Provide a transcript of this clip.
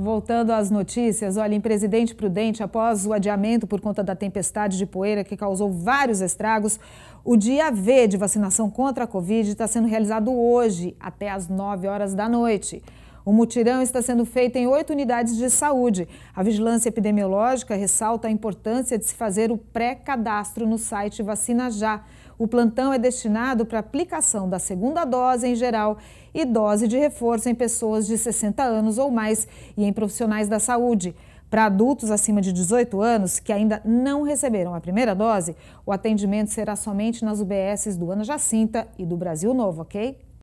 Voltando às notícias, olha, em Presidente Prudente, após o adiamento por conta da tempestade de poeira que causou vários estragos, o dia V de vacinação contra a Covid está sendo realizado hoje, até às 9 horas da noite. O mutirão está sendo feito em oito unidades de saúde. A vigilância epidemiológica ressalta a importância de se fazer o pré-cadastro no site Vacina Já. O plantão é destinado para aplicação da segunda dose em geral e dose de reforço em pessoas de 60 anos ou mais e em profissionais da saúde. Para adultos acima de 18 anos que ainda não receberam a primeira dose, o atendimento será somente nas UBSs do Ana Jacinta e do Brasil Novo, ok?